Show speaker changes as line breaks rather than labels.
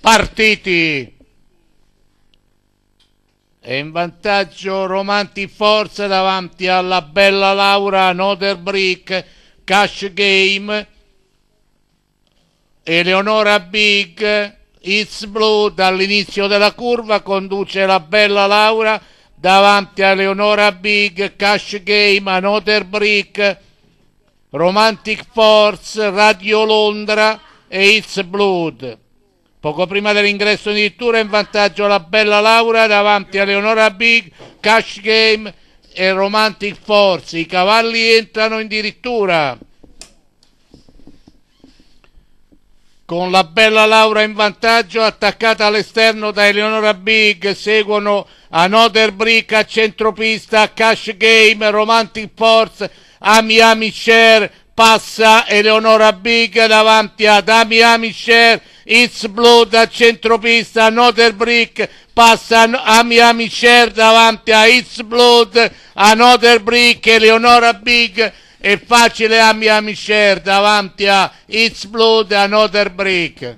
partiti. E in vantaggio Romanti Forza davanti alla bella Laura Noderbrick, Cash Game, Eleonora Big, It's Blue dall'inizio della curva, conduce la bella Laura davanti a Eleonora Big, Cash Game, Another Brick, Romantic Force, Radio Londra e It's Blood. Poco prima dell'ingresso di Tura in vantaggio la bella Laura davanti a Leonora Big, Cash Game e Romantic Force. I cavalli entrano addirittura. Con la bella Laura in vantaggio, attaccata all'esterno da Eleonora Big, seguono Another Brick a centropista, Cash Game, Romantic Force, Ami Ami Share, passa Eleonora Big davanti ad Ami Ami Share It's Blood a centropista, Another Brick passa a Miami Cher davanti a It's Blood, Another Noter Brick e Leonora Big è facile a Miami Cher davanti a It's Blood Another a Brick.